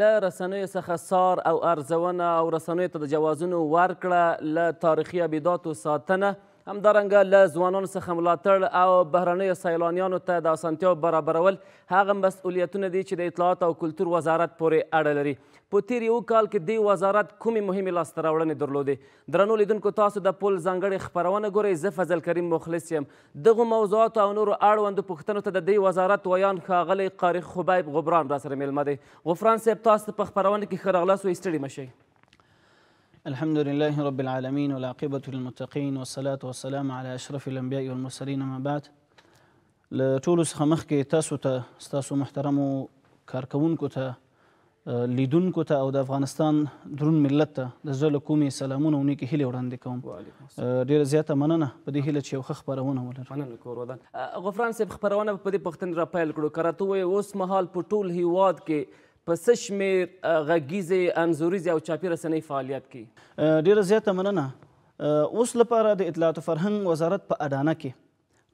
له رسنیو څخه سار او ارزونه او رسنیو ته د جوازونو ورکړه له تاریخي ابداتو ساتنه همدارنګه له ځوانانو څخه ملاتړ او بهرنیو سیلانیانو ته د اسانتیاو برابرول هغه مسؤلیتونه دي چې د اطلاعات او کلتور وزارت پورې اړه لري په تیر یو کال کې دی وزارت کومې مهمې لاسته راوړنې درلودې درنو لیدونکو تاسو د پل ځانګړې خپرونه ګورئ زه فضل کریم مخلص یم دغو موضوعاتو او نورو اړوندو پوښتنو ته د دې وزارت ویان ښاغلی قاري خبیب غبران راسره میلمه دی غفران صاحب تاسو ته په خپرونه کې ښه راغلاست وایي ستړي مه شئ الحمد لله رب العالمين والعاقبة للمتقين والصلاة والسلام على أشرف الأنبياء والمرسلين ما بعد له ټولو څخه مخکې تاسو ته ستاسو محترمو کارکوونکو ته لیدونکو ته او د افغانستان درون ملت ته د زړه له کومې سلامونه او نیکې هیلې وړاندې کوم ډېره زیاته مننه په دې هیله چې یو ښه خپرونه ولرو مننه کور ودان غفران صاحب خپرونه په دې پښتن را پیل کړو که راته ووایې اوس مهال په ټول هیواد کې په څه شمېر غږیزې انځوریزې او چاپي رسنۍ فعالیت کوي ډیره زیاته مننه اوس لپاره د اطلاعات فرهنګ وزارت په اډانه کې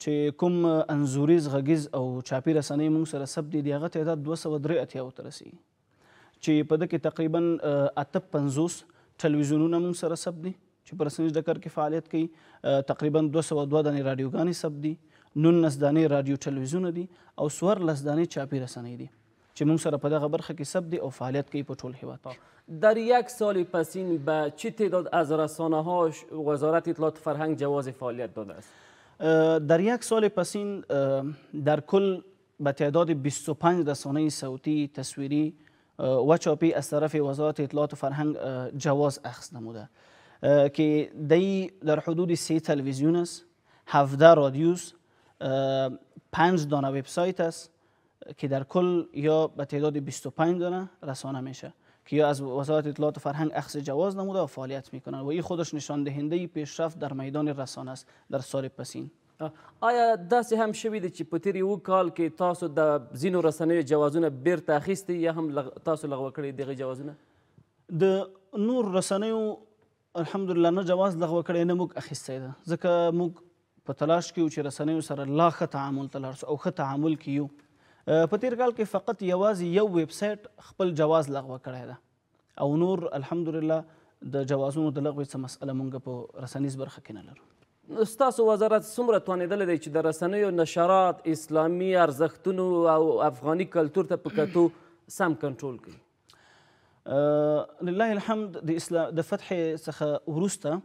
چې کوم انځوریز غږیز او چاپي رسنۍ موږ سره ثبت دي د هغه تعداد دوه سوه درې اتیاو ته رسیږي چې په ده کې تقریبا اته پنځوس ټلویزیونونه موږ سره ثبت دي چې په رسنیز ډګر کې فعالیت کوي تقریبا دوه سوه دوه دانې راډیوګانې ثبت دي نولس دانې راډیو ټلویزیونه دي او څوارلس دانې چاپي رسنۍ دي چې موږ سره په دغه برخه کې سب دی او فعالیت کوي په ټول هیواد در یک سال پسین به چه تعداد از رسانه ها وزارت اطلاعات فرهنگ جواز فعالیت داده است؟ در یک سال پسین در کل به تعداد 25 رسانه صوتی تصویری و چاپی از طرف وزارت اطلاعات و فرهنگ جواز اخذ نموده که دی در حدود سه تلویزیون است 17 رادیوس پنج دانه وبسایت است که در کل یا به تعداد 25 دانه رسانه میشه که یا از وزارت اطلاعات و فرهنگ اخذ جواز نموده و فعالیت میکنن و این خودش نشان دهنده پیشرفت در میدان رسانه است در سال پسین آیا داسې هم شوي دی چې په تیر یو کال کې تاسو د ځینو رسنیو جوازونه بیرته اخیستي یا هم لغ... تاسو لغوه کړي دغه جوازونه د نور رسنیو الحمدلله نه جواز لغوه کړی نه موږ اخیستی ده ځکه موږ په تلاش کې یو چې رسنیو سره لا ښه تعامل ته لاړ او ښه تعامل کې یو په تیر کال کې فقط یوازې یو ویب سایټ خپل جواز لغوه کړی ده او نور الحمدلله د جوازونو د لغوې څه مسله مونږ په رسنیز برخه کې نه لرو ستاسو وزارت څومره توانېدلی دی چې د رسنیو نشرات اسلامي ارزښتونو او افغاني کلتور ته په کتو سم کنټرول کړي لله الحمد د اسلام د فتح څخه وروسته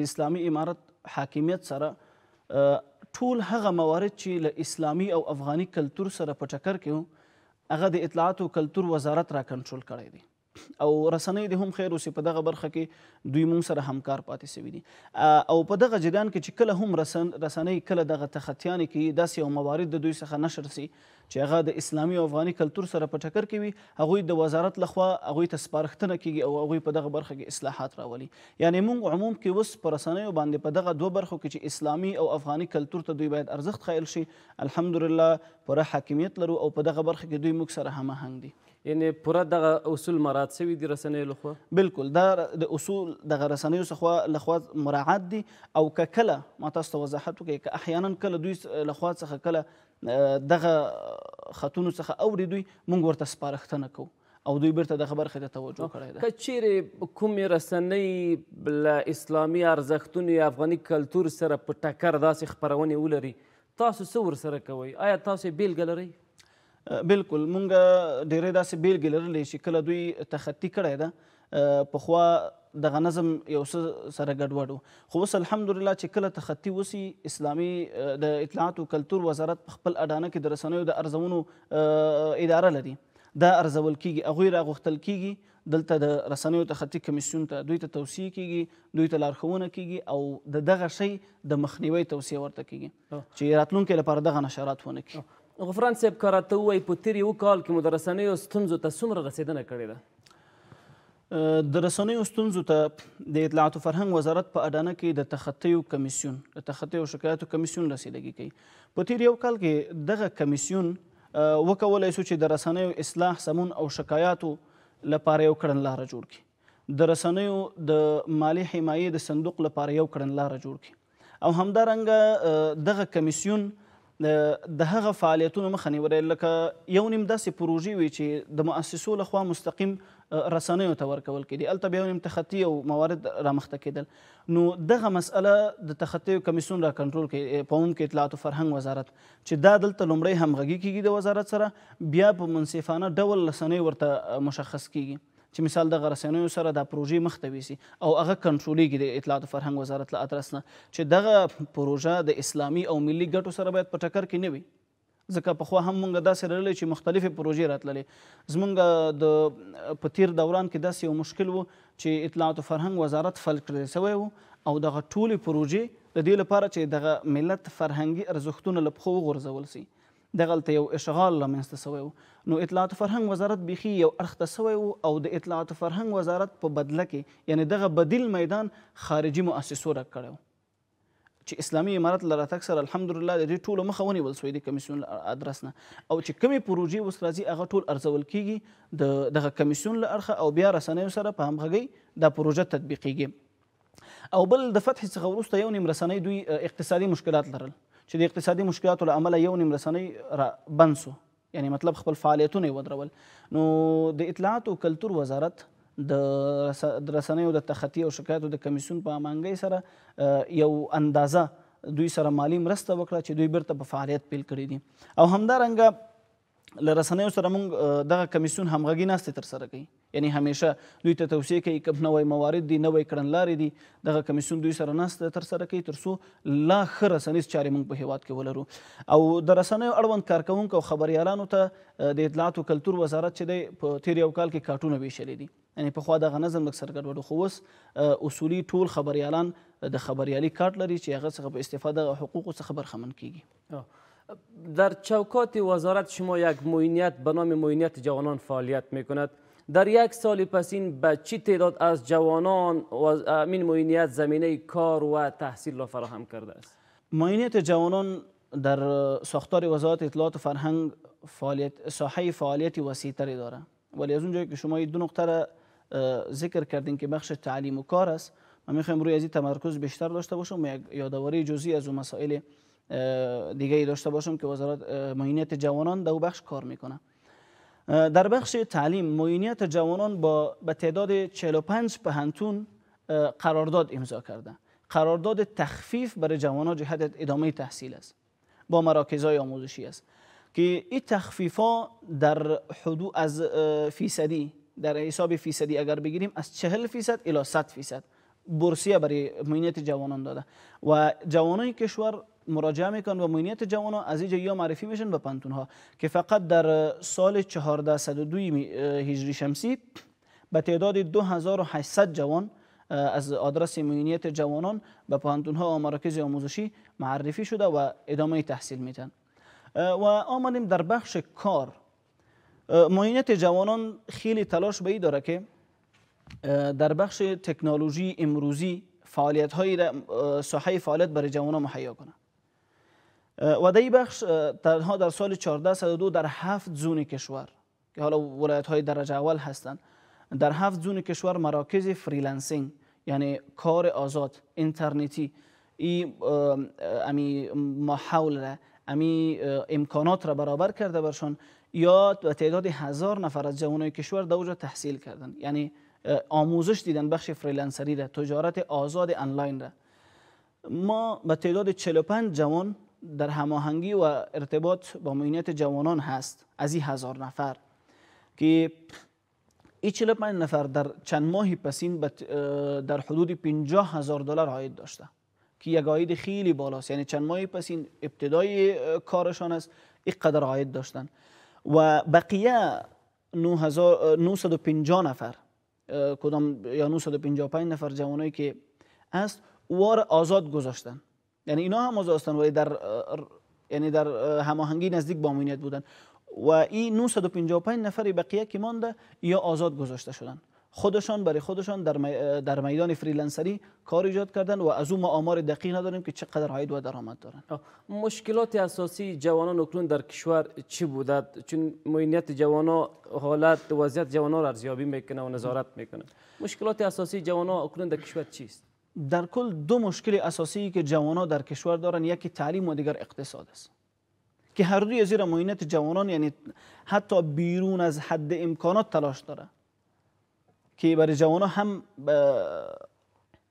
د اسلامي امارت حاکمیت سره ټول هغه موارد چې له اسلامي او افغاني کلتور سره په ټکر کې هغه د اطلاعاتو کلتور وزارت را کنټرول کړی دی او رسنۍ دې هم خیر اوسي په دغه برخه کې دوی مونږ سره همکار پاتې سوي دي او په دغه جریان کې چې کله هم رسن رسنۍ کله دغه تخطیانې کې داسې یو موارد د دوی څخه نشر سي چې هغه د اسلامي او افغاني کلتور سره په ټکر کې وي هغوی د وزارت لخوا هغوی ته سپارښتنه کیږي او هغوی په دغه برخه کې اصلاحات راولي یعنی موږ عموم کې اوس په رسنیو باندې په دغه دوه برخو کې چې اسلامي او افغاني کلتور ته دوی باید ارزښت قایل شي الحمدلله پوره حاکمیت لرو او په دغه برخه کې دوی موږ سره هماهنګ دي یعنی پوره دغه اصول مراعات شوي دي رسنیو لخوا بلکل دا د اصول دغه رسنیو څخه لخوا مراعات دي او که کله ما تاسو ته وضاحت وکړئ که احیانا کله دوی لخوا څخه کله دغه خطونو څخه اوري دوی موږ ورته سپارښتنه کوو او دوی بیرته د خبر خته توجه کړی ده که چیرې کومې رسنۍ له اسلامي ارزښتونو یا افغاني کلتور سره په ټکر داسې خپرونې ولري تاسو څه ورسره کوئ آیا تاسو یې بیلګه لرئ بالکل مونږ ډېرې داسې بیلګې لرلې چې کله دوی تخطي کړی ده پخوا دغه نظم یو څه سره ګډوډ و خو اوس الحمدلله چې کله تخطي وسي اسلامي د اطلاعات او کلتور وزارت په خپل اډانه کې د رسنیو د ارزونو اداره لري دا ارزول کیږي هغوی راغوښتل کیږي دلته د رسنیو تخطي کمیسیون ته دوی ته توصیه کیږي دوی ته لارښوونه کیږي او د دغه شی د مخنیوي توصیه ورته کیږي چې راتلونکي لپاره دغه نشرات ونه کړي غفران صاحب که راته ووایي په تېر یو کال کې مو د رسنیو ستونزو ته څومره رسېدنه کړې ده د رسنیو ستونزو ته د اطلاعات و فرهنګ وزارت په اډانه کې د تخطیو کمیسیون د تخطیو شکایاتو کمیسیون رسیدګي کوي په تېر یو کال کې دغه کمیسیون وکولی سو چې د رسنیو اصلاح سمون او شکایاتو لپاره یو کړنلاره جوړ کړي د رسنیو د مالی حمایې د صندوق لپاره یو کړنلاره جوړ کړي او همدارنګه دغه کمیسیون د هغه فعالیتونو مخه نیولې لکه یو نیم داسې پروژې وي چې د مؤسسو لخوا مستقیم رسنیو ته ورکول کېدي هلته بیا یو نیم تخطي او موارد رامخته کېدل نو دغه مسأله د تخطیو کمیسیون را کنټرول کوي په عموم کې اطلاعات و فرهنګ وزارت چې دا دلته لومړی همغږي کېږي د وزارت سره بیا په منصفانه ډول رسنۍ ورته مشخص کېږي چې مثال دغه رسنیو سره دا پروژې مخته ویسي او هغه کنټرولېږي د اطلاعات او فرهنګ وزارت له ادرس نه چې دغه پروژه د اسلامي او ملي ګټو سره باید په ټکر کې نه وي ځکه پخوا هم مونږ داسې لرلی چې مختلفې پروژې راتللې زمونږ د په تیر دوران کې داسې یو مشکل و چې اطلاعات او فرهنګ وزارت فلج کړی سوی و او دغه ټولې پروژې د دې لپاره چې دغه ملت فرهنګي ارزښتونه له پښو وغورځول سي دغلته یو اشغال رامنځته سوی و نو اطلاعات فرهنګ وزارت بیخي یو اړخ ته سوی و او د اطلاعات فرهنګ وزارت په بدله کې یعنی دغه بدیل میدان خارجي مؤسسو رک کړی چې اسلامي امارات لره تک سره الحمدلله د دې ټولو مخه ونیول سوی د کمیسیون ادرس نه او چې کمی پروژې اوس راځي هغه ټول ارزول کیږي د دغه کمیسیون له اړخه او بیا رسنیو سره په همغږۍ دا پروژه تطبیقیږي او بل د فتح څخه وروسته یو نیم رسنۍ دوی اقتصادي مشکلات لرل چې د اقتصادي مشکلاتو له امله یو نیم رسنۍ را بند سو یعنی مطلب خپل فعالیتونه یې ودرول نو د اطلاعات او کلتور وزارت د رسنیو د تخطي او شکایاتو د کمیسیون په امانګۍ سره یو اندازه دوی سره مالی مرسته وکړه چې دوی بیرته په فعالیت پیل کړي دي او همدارنګه له رسنیو سره موږ دغه کمیسیون همغږي ناستې ترسره کوي یعنی همیشه دوی ته توصیه کوي کوم نوی موارد دي نوی کړنلارې دي دغه کمیسیون دوی سره ناسته ترسره کوي تر څو لا ښه رسنیز چارې موږ په هیواد کې ولرو او د رسنیو اړوند کارکوونکو او خبریالانو ته د اطلاعات او کلتور وزارت چې دی په تیر یو کال کې کارټونه ویشلی دي یعنی پخوا دغه نظم لږ سرګډوډ خو اوس اصولي ټول خبریالان د خبریالي کارت لري چې هغه څخه په استفاده حقوقو څخه برخمن کیږي در چوکات وزارت شما یک موینیت به نام موینیت جوانان فعالیت میکند. در یک سال پسین به چی تعداد از جوانان این زمینه کار و تحصیل را فراهم کرده است موینیت جوانان در ساختار وزارت اطلاعات و فرهنگ فعالیت ساحه فعالیت داره ولی از اونجایی که شما دو نقطه را ذکر کردین که بخش تعلیم و کار است من میخوایم روی از این تمرکز بیشتر داشته باشم یک یادآوری جزئی از اون مسائل دیگه ای داشته باشم که وزارت معینیت جوانان در بخش کار میکنه در بخش تعلیم معینیت جوانان با به تعداد 45 پهنتون قرارداد امضا کرده قرارداد تخفیف برای جوانان جهت ادامه تحصیل است با های آموزشی است که این تخفیف ها در حدود از فیصدی در حساب فیصدی اگر بگیریم از 40 فیصد الی 100 فیصد بورسیه برای معینیت جوانان داده و جوانان کشور مراجعه میکنن و موینیت جوان ها از اینجا یا معرفی میشن به پانتون ها که فقط در سال 1402 هجری شمسی به تعداد 2800 جوان از آدرس موینیت جوانان به پانتون ها و مراکز آموزشی معرفی شده و ادامه تحصیل میتن و آمدیم در بخش کار معاینت جوانان خیلی تلاش به داره که در بخش تکنولوژی امروزی فعالیت های ساحه فعالیت برای جوانان مهیا کنه و در بخش تنها در سال 1402 در هفت زون کشور که حالا ولایت های درجه اول هستند در هفت زون کشور مراکز فریلنسینگ یعنی کار آزاد اینترنتی ای امی محاول را امی امکانات را برابر کرده برشان یا تعداد هزار نفر از جوانای کشور دوجا تحصیل کردن یعنی آموزش دیدن بخش فریلنسری را تجارت آزاد آنلاین را ما به تعداد 45 جوان در هماهنگی و ارتباط با معینیت جوانان هست از این هزار نفر که این 45 نفر در چند ماه پسین در حدود 50 هزار دلار عاید داشته که یک عاید خیلی بالاست یعنی چند ماه پسین ابتدای کارشان است قدر عاید داشتن و بقیه 950 نفر کدام یا 955 نفر جوانایی که است وار آزاد گذاشتن یعنی اینا هم از ولی در یعنی در هماهنگی نزدیک با امنیت بودن و این 955 نفری بقیه که مانده یا آزاد گذاشته شدن خودشان برای خودشان در, در میدان فریلنسری کار ایجاد کردند و از اون ما آمار دقیق نداریم که چقدر عاید و درآمد دارن مشکلات اساسی جوانان اکنون در کشور چی بوده چون معینیت جوانان حالت وضعیت جوانان را ارزیابی میکنه و نظارت میکنه مشکلات اساسی جوانان اکنون در کشور چیست در کل دو مشکل اساسی که جوانان در کشور دارن یکی تعلیم و دیگر اقتصاد است که هر دوی زیر معاینت جوانان یعنی حتی بیرون از حد امکانات تلاش داره که برای جوانان هم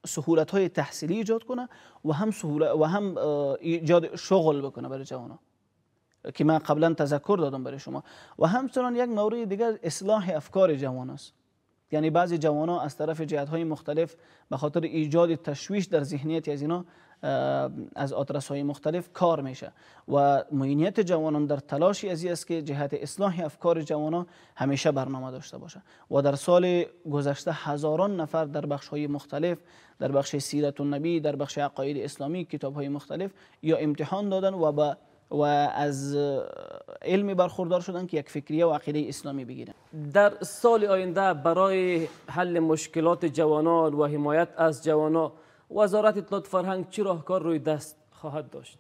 سهولت های تحصیلی ایجاد کنه و هم و هم ایجاد شغل بکنه برای جوانان که من قبلا تذکر دادم برای شما و همچنان یک مورد دیگر اصلاح افکار جوان است یعنی بعضی ها از طرف جهت های مختلف به خاطر ایجاد تشویش در ذهنیت از اینا از آدرس های مختلف کار میشه و معینیت جوانان در تلاشی از است که جهت اصلاح افکار جوانان همیشه برنامه داشته باشه و در سال گذشته هزاران نفر در بخش های مختلف در بخش سیرت النبی در بخش عقاید اسلامی کتاب های مختلف یا امتحان دادن و به و از علمی برخوردار شدن که یک فکریه و عقیده اسلامی بگیرن در سال آینده برای حل مشکلات جوانان و حمایت از جوانان وزارت اطلاعات فرهنگ چی راهکار روی دست خواهد داشت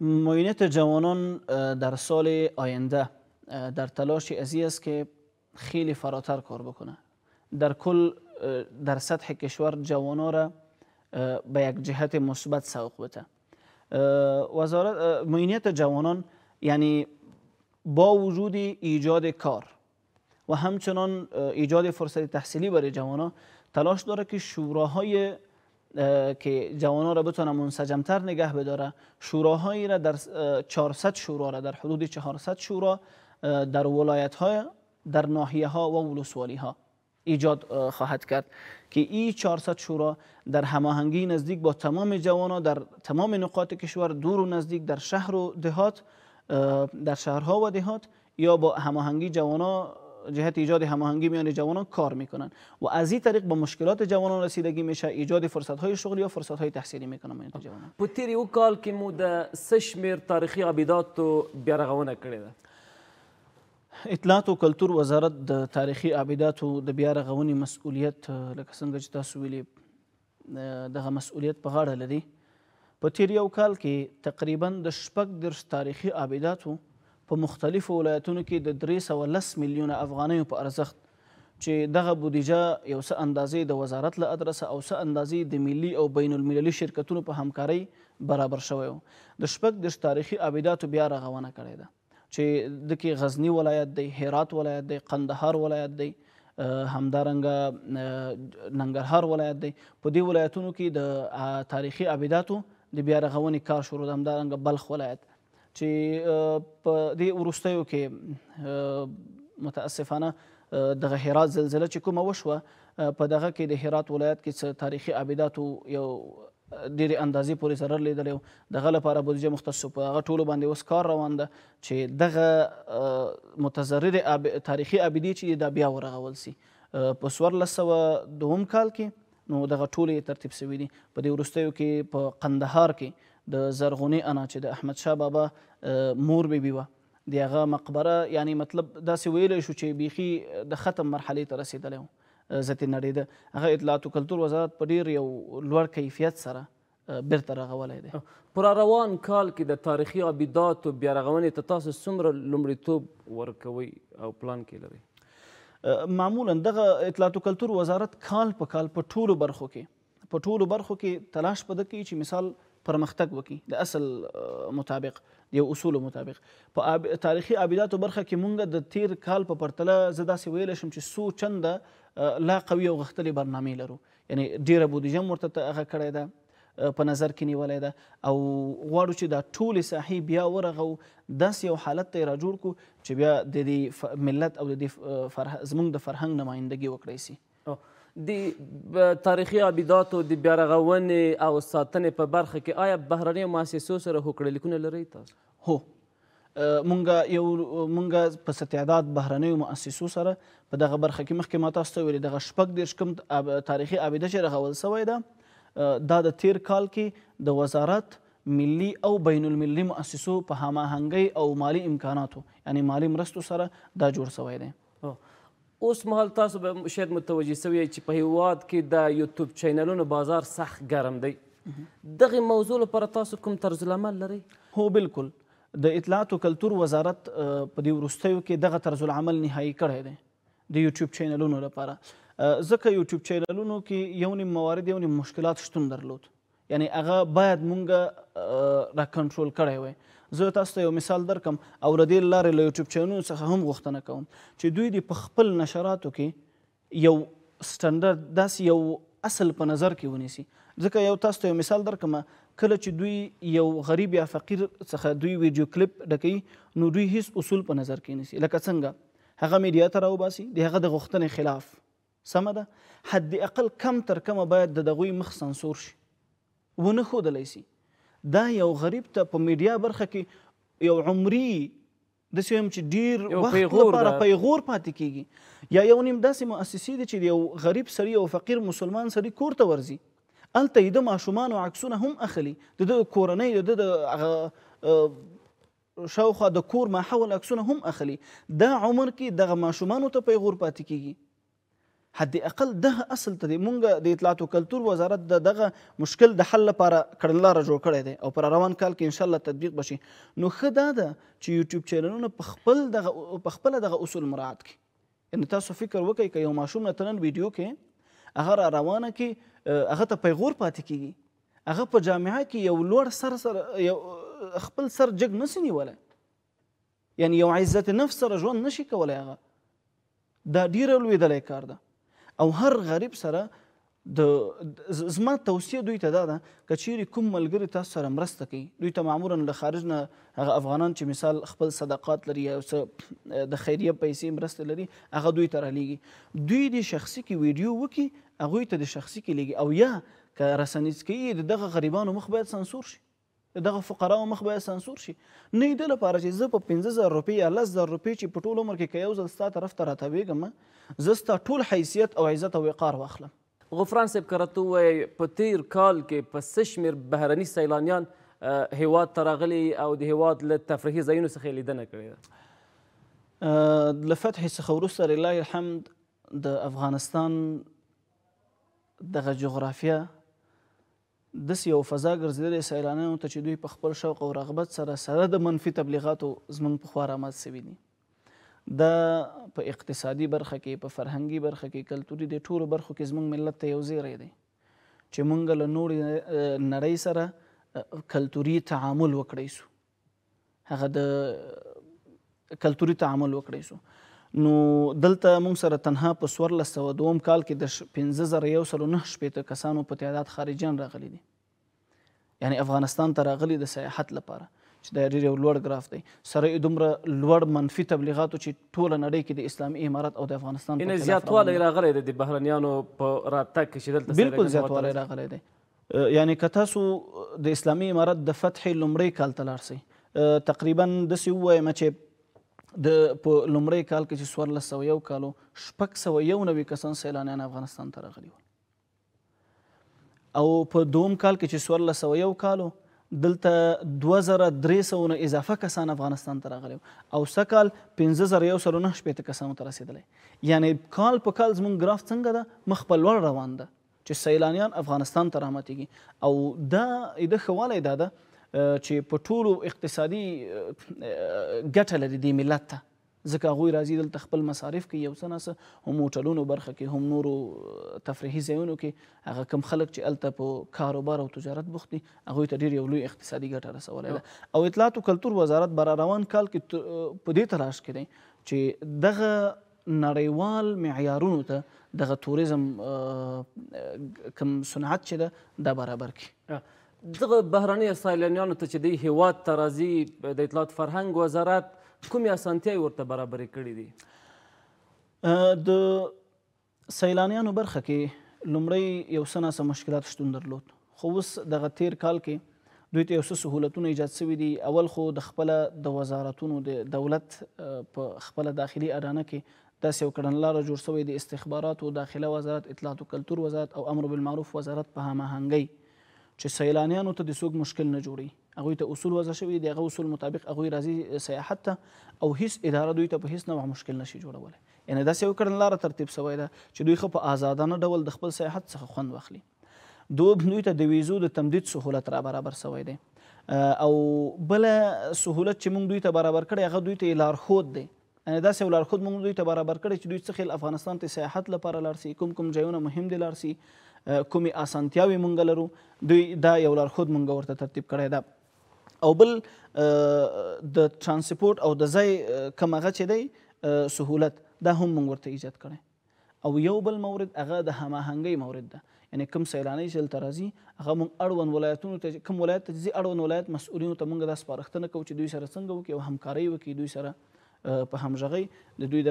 موینت جوانان در سال آینده در تلاش ازی است که خیلی فراتر کار بکنه در کل در سطح کشور جوانان را به یک جهت مثبت سوق بده وزارت معینیت جوانان یعنی با وجود ایجاد کار و همچنان ایجاد فرصت تحصیلی برای جوانان تلاش داره که شوراهای که جوانان را بتونه منسجمتر نگه بداره شوراهایی را در 400 شورا در حدود 400 شورا در ولایت های در ناحیه ها و ولسوالی ها ایجاد خواهد کرد که این 400 شورا در هماهنگی نزدیک با تمام جوانان در تمام نقاط کشور دور و نزدیک در شهر و دهات در شهرها و دهات یا با هماهنگی جوانان جهت ایجاد هماهنگی میان جوانان کار میکنن و از این طریق با مشکلات جوانان رسیدگی میشه ایجاد فرصت های شغلی یا فرصت های تحصیلی میکنن میان خب. جوانان پوتری او کال که مو سشمیر تاریخی عبادت اطلاعات او کلتور وزارت د تاریخي عابداتو د بیا رغونې مسؤلیت لکه څنګه چې تاسو ویلې دغه مسؤلیت په غاړه لري په تیر یو کال کې تقریبا د شپږ دېرش تاریخي عابداتو په مختلفو ولایتونو کې د درې سوه لس میلیونه افغانیو په ارزښت چې دغه بودیجه یو څه اندازې د وزارت له ادرسه او څه اندازې د ملي او بین المللي شرکتونو په همکارۍ برابر شوی و د شپږ دېرش تاریخي عابداتو بیا رغونه کړې ده چې دکې غزنی ولایت دی هرات ولایت دی قندهار ولایت دی همدارنګه ننګرهار ولایت دی په دې ولایتونو کې د تاریخي عبادتو د بیا رغونې کار شروع د همدارنګه بلخ ولایت چې په دې وروستیو کې متاسفانه دغه هرات زلزله چې کومه وشوه په دغه کې د هرات ولایت کې تاریخي عبادتو یو ډېرې اندازې پورې ضرر لیدلی و دغه لپاره بودیجه مختص شو په هغه ټولو باندې اوس کار روان ده چې دغه متضررې آب... تاریخي آبدې چې دا بیا ورغول سي په څوارلس سوه دوهم کال کې نو دغه ټولې ترتیب شوي دي په دې وروستیو کې په قندهار کې د زرغونې انا چې د احمد شاه بابا مور بیبي وه د هغه مقبره یعنی مطلب داسې ویلی شو چې بیخي د ختم مرحلې ته رسېدلی و زتې نړۍ ده هغه اطلاعات او کلتور وزارت په ډېر یو لوړ کیفیت سره بیرته راغولی دی پر روان کال کې د تاریخي عبیداتو بیا رغونې ته تاسو څومره لومړیتوب ورکوئ او پلان کې لرئ معمولا دغه اطلاعات او کلتور وزارت کال په کال په ټولو برخو کې په ټولو برخو کې تلاش په ده کوي چې مثال پرمختګ وکړي د اصل مطابق یو اصول مطابق په تاریخي عبادتو برخه کې مونږ د تیر کال په پرتله زدا سي ویل شم چې سو چنده لا قوي او غښتلې برنامې لرو یعنی ډیره بودیجه هم ورته هغه کړې ده په نظر کې نیولې ده او غواړو چې دا ټولې ساحې بیا ورغو داسې یو حالت ته یې راجوړ کړو چې بیا د دې ملت او د دې زموږ د فرهنګ نمایندګي وکړی سي د تاریخي عباداتو د بیارغونې او ساتنې په برخه کې آیا بهرنیو مؤسسو سره هوکړه لیکونه لرئ تاسو هو مونږ یو مونږ په استعداد بهرنیو مؤسسو سره په دغه برخه کې مخکې ما تاسو ته ویلي دغه شپږ دېرش کوم تاریخي عابده چې رغول سوی ده دا د تیر کال کې د وزارت ملی او بین المللي مؤسسو په هماهنګۍ او مالی امکاناتو یعنی مالی مرستو سره دا جوړ سوی دی اوس مهال تاسو به شاید متوجه سوی چې په هیواد کې د یوټیوب چینلونو بازار سخت ګرم دی دغه موضوع لپاره تاسو کوم طرزالعمل لرئ هو بالکل د اطلاعات او کلتور وزارت په دې وروستیو کې دغه طرز العمل نهایي کړی دی د یوټیوب چینلونو لپاره ځکه یوټیوب چینلونو کې یو نیم موارد یو نیم مشکلات شتون درلود یعنی هغه باید مونږ را کنټرول کړی وای زه تاسو ته یو مثال درکم او ردی لارې له یوټیوب چینلونو څخه هم غوښتنه کوم چې دوی دې په خپل نشراتو کې یو سټنډرد داس یو اصل په نظر کې ونیسي ځکه یو تاسو ته یو مثال درکمه کله چې دوی یو غریب یا فقیر څخه دوی ویډیو کلیپ ډکې نو دوی هیڅ اصول په نظر کې نیسي لکه څنګه هغه میډیا ته راوباسي د هغه د غوښتنې خلاف سمه ده حد اقل کم تر کمه باید د دغوی مخ سانسور شي ونه ښودلی سي دا یو غریب ته په میډیا برخه کې یو عمري د سیم چې ډیر وخت لپاره پیغور پاتې کیږي یا یو نیم داسې مؤسسې دي چې یو غریب سړی او فقیر مسلمان سړی کور ته ورځي هلته یې د ماشومانو عکسونه هم اخلي د ده د کورنۍ د ده د شاوخوا د کور ماحول عکسونه هم اخلي دا عمر کې دغه ماشومانو ته پیغور پاتې کیږي حد اقل دغه اصل ته مونږ د اطلاعات او کلتور وزارت دغه مشکل د حل لپاره کړنلاره جوړ کړی دی او پر روان کال کې ان شاء الله تطبیق بشي نو ښه دا ده چې یوټیوب چینلونه په خپل دغه په خپل دغه اصول مراعات کړي ان تاسو فکر وکړئ که یو ماشوم نن ویډیو کې هغه را روانه کې هغه ته پیغور پاتې کیږي هغه په جامعه کې یو لوړ سر سره یو خپل سر جګ نسی نیولی یعنی یو عزت نفس سره ژوند نشي کولی هغه دا ډیره لویدلی کار ده او هر غریب سره د زما توصیه دوی ته دا ده که چیرې کوم ملګري تاسو سره مرسته کوي دوی ته معمولا له خارج نه هغه افغانان چې مثال خپل صدقات لري او څه د خیریه پیسې مرسته لري هغه دوی ته رالیږي دوی د شخصي کې ویډیو وکي هغوی ته د شخصي کې لیږي او یا که رسنیز کوي د دغه غریبانو مخ باید سانسور شي دغه فقرا او مخ به سانسور شي نه د لپاره چې زه په 15000 روپۍ یا 10000 روپۍ چې په ټول عمر کې کيو زل ستا طرف ته راتويګم زه ستا ټول حیثیت او عزت او وقار واخلم غفران صاحب کرته وای په تیر کال کې په سشمیر بهرني سیلانیان هیواد تراغلي او د هیواد له تفریحي ځایونو څخه لیدنه کړې ده له فتح څخه وروسته لله الحمد د افغانستان دغه جغرافیه داسې یو فضا ګرځېدلې سیلانیانو ته چې دوی په خپل شوق او رغبت سره سره د منفي تبلیغاتو زموږ پخوا رامات سوي دي دا په اقتصادي برخه کې په فرهنګي برخه کې کلتوري د ټولو برخو کې زموږ ملت ته یو زیری دی چې موږ له نورې نړۍ سره کلتوري تعامل وکړی سو هغه د کلتوري تعامل وکړی سو نو دلته موږ سره تنها په څوارلس سوه دوم کال کې د پنځه زره یو سلو نهه شپېته کسانو په تعداد خارجیان راغلي دي یعنی افغانستان ته راغلي د سیاحت لپاره چې دا ډېر یو لوړ ګراف دی سره یې دومره لوړ منفي تبلیغاتو چې ټوله نړۍ کې د اسلامي امارت او د افغانستان یعنې زیاتوالی راغلی دی د بهرنیانو په راتګ کې چې دلته بلکل زیاتوالی راغلی دی یعنی که تاسو د اسلامي امارت د فتحې لومړی کال ته لاړ تقریبا داسې ووایم چې د په لومړی کال کې چې څوارلس سوه یو کالو شپږ سوه یو نوي کسان سیلانیان افغانستان ته راغلي ول او په دوم کال کې چې څوارلس سوه یو کالو دلته دوه زره درې سوه نه اضافه کسان افغانستان ته راغلي او سه کال پنځه زره یو سلو نهه شپېته کسانو ته رسېدلی یعنی کال په کال زموږ ګراف څنګه ده مخ په لوړ روان ده چې سیلانیان افغانستان ته راحمتېږي او دا د ښه والی دا ده چې په ټولو اقتصادي ګټه لري دې ملت ته ځکه هغوی راځي دلته خپل مصارف کوي یو څه ناڅه هم هوټلونو برخه کې هم نورو تفریحي ځایونو کې هغه کم خلک چې هلته په کاروبار او تجارت بوخت دي هغوی ته ډېر یو لوی اقتصادي ګټه رسولی ده او اطلاعات او کلتور وزارت به روان کال کې په دې تلاش کې دی چې دغه نړیوال معیارونو ته دغه توریزم کم صنعت چې ده دا برابر کړي دغه بهراني اسرائیلانیانو ته چې دی هیواد ته راځي د اطلاعات فرهنګ وزارت کومې اسانتیاوې ورته برابرې کړي دي د سیلانیانو برخه کې لومړی یو څه ناسه مشکلات شتون درلود خو اوس دغه تیر کال کې دوی ته یو څه سهولتونه ایجاد سوي دي اول خو د خپله د وزارتونو د دولت په خپله داخلي اډانه کې داسې یو کړنلاره جوړ سوی د استخباراتو داخله وزارت اطلاعات و کلتور وزارت او امر بالمعروف وزارت په هماهنګۍ چې سیلانیانو ته د څوک مشکل نه جوړي هغوی ته اصول وضع شوي د هغه اصول مطابق هغوی راځي سیاحت ته او هیڅ اداره دوی ته په هیڅ نوع مشکل نشي جوړولی یعنې داسې یو کړنلاره ترتیب سوی ده چې دوی ښه په آزادانه ډول د خپل سیاحت څخه خوند واخلي دوب دوی ته د ویزو د تمدید سهولت را برابر سوی دی او بل سهولت چې موږ دوی ته برابر کړی هغه دوی ته لارښود دی یعنی داسې لارښود موږ دوی ته برابر کړی چې دوی څخه افغانستان ته سیاحت لپاره لاړ سي کوم کوم ځایونه مهم دي لاړ سي کومې اسانتیاوي مونږ لرو دوی دا یو لارښود مونږ ورته ترتیب کړی ده او بل د ترانسپورت او د ځای کم هغه چې دی سهولت دا هم مونږ ورته ایجاد کړی او یو بل مورد هغه د هماهنګۍ مورد ده یعنی کوم سیلانی چې دلته راځي هغه مونږ اړوند ولایتونو ته کوم ولایت ته ځي اړوند ولایت مسؤلینو ته مونږ دا سپارښتنه کوو چې دوی سره څنګه وکړي او همکارۍ وکړي دوی سره په د دوی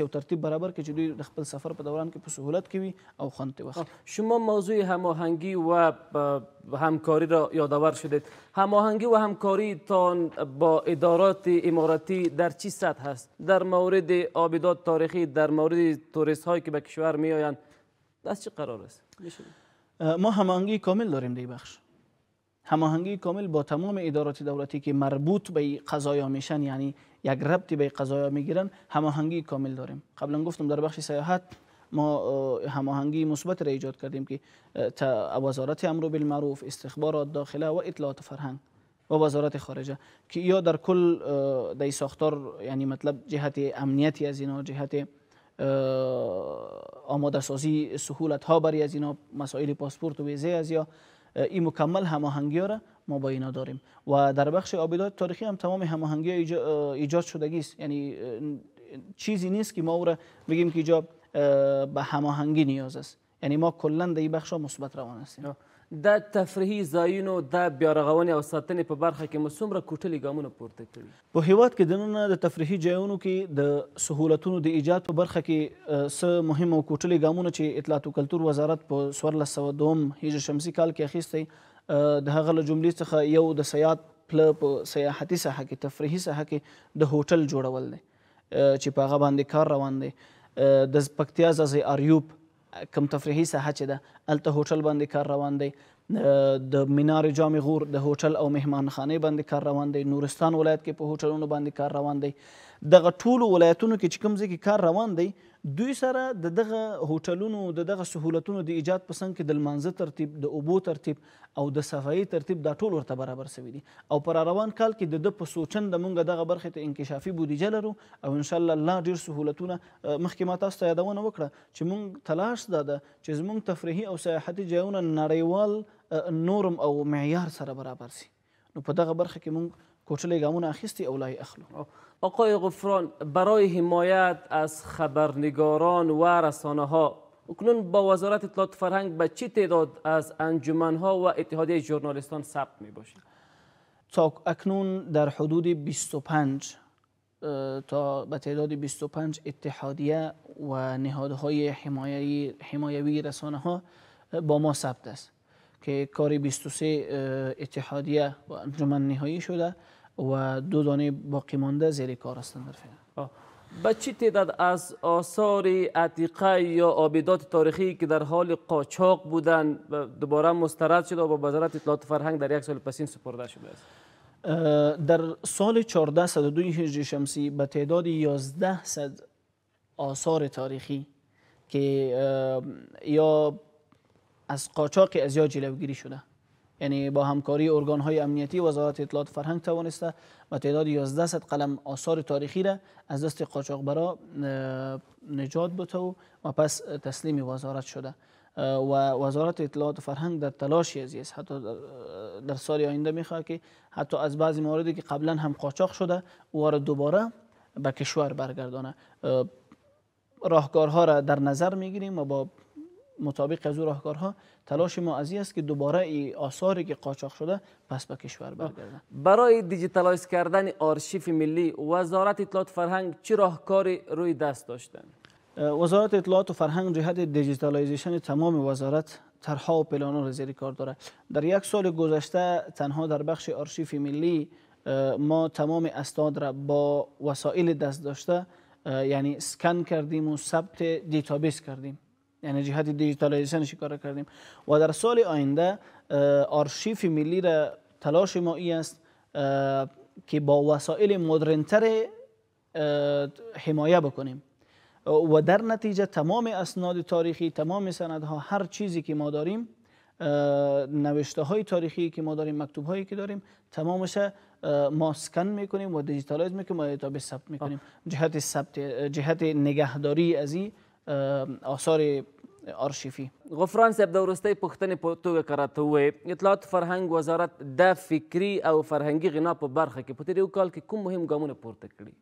یو ترتیب برابر که چې دوی د خپل سفر په دوران کې په سهولت کوي او خوند ته وخت خب، شما موضوع هماهنگی و همکاری را یادآور شدید هماهنگی و همکاری تان با ادارات اماراتی در چی سطح هست در مورد عابدات تاریخی در مورد توریست هایی که به کشور می آیند از چه قرار است ما هماهنگی کامل داریم دی بخش هماهنگی کامل با تمام ادارات دولتی که مربوط به قضایا میشن یعنی یک ربطی به قضایا میگیرن هماهنگی کامل داریم قبلا گفتم در بخش سیاحت ما هماهنگی مثبت را ایجاد کردیم که وزارت امر بالمعروف استخبارات داخله و اطلاعات فرهنگ و وزارت خارجه که یا در کل در ساختار یعنی مطلب جهت امنیتی از اینا جهت آماده سازی سهولت ها برای از اینا مسائل پاسپورت و ویزه از یا این مکمل هماهنگی را ما با اینا داریم و در بخش آبیدات تاریخی هم تمام هماهنگی ایجاد شدگی است یعنی چیزی نیست که ما او را بگیم که جا به هماهنگی نیاز است یعنی ما کلا در این بخش مثبت روان هستیم د تفریحي ځایونو د بیارغونې او ساتنې په برخه کې مو څومره کوټلي ګامونه پورته کړي په هیواد کې دننه د تفریحي ځایونو کې د سهولتونو د ایجاد په برخه کې څه مهم او کوټلي ګامونه چې اطلاعات او کلتور وزارت په څوارلس سوه دوم هجر شمسي کال کې اخیستی د هغه له جملې څخه یو د سیاحت پله په سیاحتي ساحه کې تفریحي ساحه کې د هوټل جوړول دی چې په هغه باندې کار روان دی د پکتیا ځاځی اریوب کم تفریحي ساحه چې ده هلته هوټل باندې کار روان دی د مینار جام غور د هوټل او مهمانخانه باندې کار روان دی نورستان ولایت کې په هوټلونو باندې کار روان دی دغه ټولو ولایتونو کې چې کوم ځای کې کار روان دی دوی سره د دغه هوټلونو د دغه سهولتونو د ایجاد په څنګ کې د لمانځه ترتیب د اوبو ترتیب او د صفایي ترتیب دا ټول ورته برابر سوي دي او پر روان کال کې د ده په سوچنده مونږ دغه برخې ته انکشافي بودیجه لرو او انشاءالله الله ډېر سهولتونه مخکې ما تاسو ته یادونه وکړه چې مونږ تلاش دا ده چې زمونږ تفریحي او سیاحتي ځایونه نړیوال نورم او معیار سره برابر سي نو په دغه برخه کې مونږ کوچله گامون اخیستی اولای اخلو خب، آقای غفران برای حمایت از خبرنگاران و رسانه ها اکنون با وزارت اطلاعات فرهنگ به چی تعداد از انجمن ها و اتحادیه ژورنالیستان ثبت می باشید؟ تا اکنون در حدود 25 تا به تعداد 25 اتحادیه و نهادهای حمایوی حمایوی رسانه ها با ما ثبت است که کاری 23 اتحادیه و انجمن نهایی شده و دو دانه باقی مانده زیر کار هستند در به چی تعداد از آثار عتیقه یا آبیدات تاریخی که در حال قاچاق بودند دوباره مسترد شده و با وزارت اطلاعات فرهنگ در یک سال پسین سپرده شده است در سال 1402 هجری شمسی به تعداد 11 صد آثار تاریخی که یا از قاچاق از یا جلوگیری شده یعنی با همکاری ارگان های امنیتی وزارت اطلاعات فرهنگ توانسته و تعداد 11 صد قلم آثار تاریخی را از دست قاچاقبرا نجات بده و پس تسلیم وزارت شده و وزارت اطلاعات فرهنگ در تلاش از است حتی در سال آینده میخواد که حتی از بعضی مواردی که قبلا هم قاچاق شده او را دوباره به کشور برگردانه راهکارها را در نظر میگیریم و با مطابق از او راهکارها تلاش ما ازی است که دوباره ای آثاری که قاچاق شده پس به کشور برگردن برای دیجیتالایز کردن آرشیف ملی وزارت اطلاعات فرهنگ چه راهکاری روی دست داشتن وزارت اطلاعات و فرهنگ جهت دیجیتالایزیشن تمام وزارت طرحها و پلان را زیر کار داره در یک سال گذشته تنها در بخش آرشیف ملی ما تمام اسناد را با وسایل دست داشته یعنی سکن کردیم و ثبت دیتابیس کردیم یعنی جهت دیجیتالیزیشن کار کردیم و در سال آینده آرشیف ملی را تلاش ما ای است که با وسایل مدرنتر حمایه بکنیم و در نتیجه تمام اسناد تاریخی تمام سندها هر چیزی که ما داریم نوشته های تاریخی که ما داریم مکتوب هایی که داریم تمامش ما سکن میکنیم و دیجیتالایز میکنیم و به ثبت میکنیم جهت ثبت جهت نگهداری از این آثار آرشیفی غفران صاحب د وروستۍ پوښتنې په توګه که راته ووایې اطلاعات فرهنګ وزارت د فکري او فرهنګي غنا په برخه کې په تېر یو کال کې کوم مهم ګامونه پورته کړي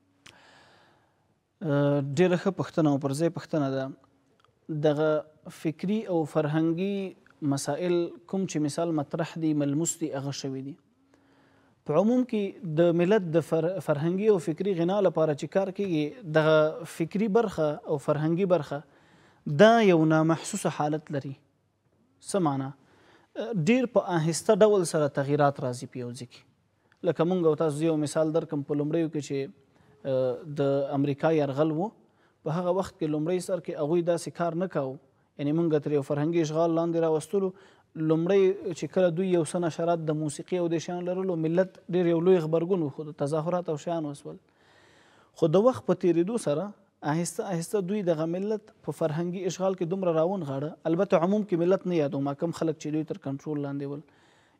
ډېره ښه پوښتنه او پر ځای پوښتنه ده دغه فکري او فرهنګي مسائل کوم چې مثال مطرح دي ملموس دي هغه شوي دي په عموم کې د ملت د فرهنګي او فکری غنا لپاره چې کار کوي د فکری برخه او فرهنګي برخه دا یو نامحسوس حالت لري سمانا ډیر په آهسته ډول سره تغیرات راځي په یو ځکه لکه مونږ او تاسو یو مثال درکم په لومړیو کې چې د امریکا یرغل وو په هغه وخت کې لومړی سر کې هغوی داسې کار نه کاوه یعنی مونږ تر یو فرهنګي اشغال لاندې راوستلو لومړی چې کله دوی یو څه نشرات د موسیقي او د شیانو لرلو ملت ډېر یو لوی غبرګون وښود تظاهرات او شیان وسول خو د وخت په تېرېدو سره آهسته آهسته دوی دغه ملت په فرهنګي اشغال کې دومره راونغاړه البته عموم کې ملت نه یادوم کم خلک چې دوی تر کنټرول لاندې ول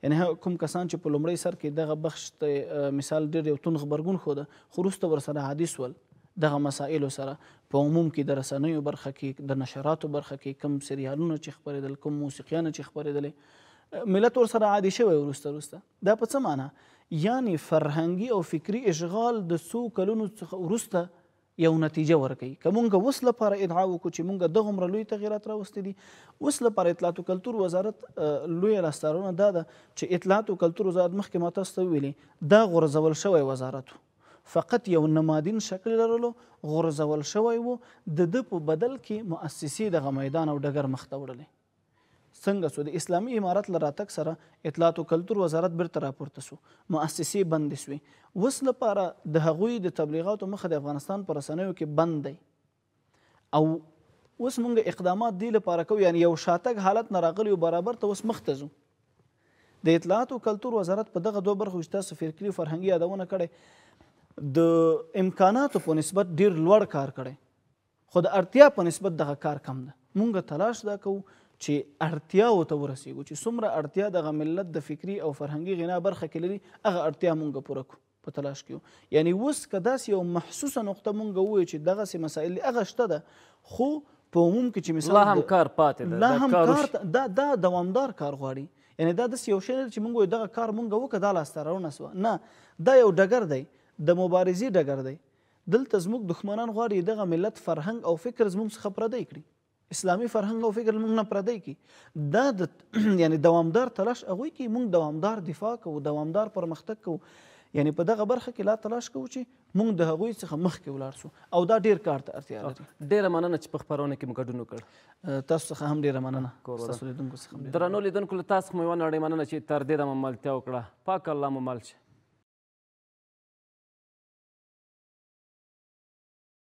یعنې کوم کسان چې په لومړی سر کې دغه بخش مثال ډېر یو تون غبرګون ښوده خو وروسته ورسره حادث ول دغه مسائلو سره په عموم کې د رسنیو برخه کې د نشراتو برخه کې کم سریالونه چې خپرېدل کم موسیقیان چې خپرېدلې ملت ور سره عادي شوی وروسته وروسته دا په څه معنی یعنی فرهنګي او فکری اشغال د څو کلونو څخه وروسته یو نتیجه ورکوي که مونږ اوس لپاره ادعا وکړو چې مونږ دغومره لوی تغییرات راوستي دي اوس لپاره اطلاعات او کلتور وزارت لویه لاسته راوړنه دا ده چې اطلاعات او کلتور وزارت مخکې ما تاسو ته وویلې دا غورځول شوی وزارت و فقط یو نمادین شکل لرلو غورځول شوی و د ده په بدل کې مؤسسې دغه میدان او ډګر مخته وړلې څنګه سو د اسلامي امارت له راتګ سره اطلاعات او کلتور وزارت بیرته راپورته سو مؤسسې بندې سوې اوس لپاره د هغوی د تبلیغاتو مخه د افغانستان په رسنیو کې بند دی او اوس موږ اقدامات دی لپاره کوو یعنی یو شاتګ حالت نه راغلی او برابر ته اوس مخته ځو د اطلاعات او کلتور وزارت په دغه دوه برخو کې تاسو فکري فرهنګي یادونه کړې د امکاناتو په نسبت ډیر لوړ کار کړي خو د اړتیا په نسبت دغه کار کم ده مونږ تلاش دا کوو چې اړتیا وته ورسیږو چې څومره اړتیا دغه ملت د فکری او فرهنګي غنا برخه کې لري هغه اړتیا مونږ پوره کړو په تلاش کې یعنی اوس که داسې یو محسوسه نقطه مونږ ووایو چې دغسې مسایل هغه شته ده خو په عموم کې چې مثال لا هم کار پاتې ده لا هم کار دا دا دوامدار کار غواړي یعنی دا داسې یو شی دی چې مونږ وایو دغه کار مونږ وکړه دا لاسته راونه سوه نه دا یو ډګر دی د مبارزې ډګر دی دلته زموږ دښمنان غواړي دغه ملت فرهنګ او فکر زموږ څخه پردی کړي اسلامي فرهنګ او فکر موږ نه پردی کړي دا د یعنی دوامدار تلاش هغوی کوي موږ دوامدار دفاع کوو دوامدار پرمختګ کوو یعنی په دغه برخه کې لا تلاش کوو چې موږ د هغوی څخه مخکې ولاړ شو او دا ډیر کار ته اړتیا لري ډیره مننه چې په خپرونه کې مو ګډون وکړ تاسو څخه هم ډیره مننه ستاسو لیدونکو څخه درنو لیدونکو له تاسو څخه مې یوه نړۍ مننه چې تر دې دمه ملتیا وکړه پاک الله مو مل شه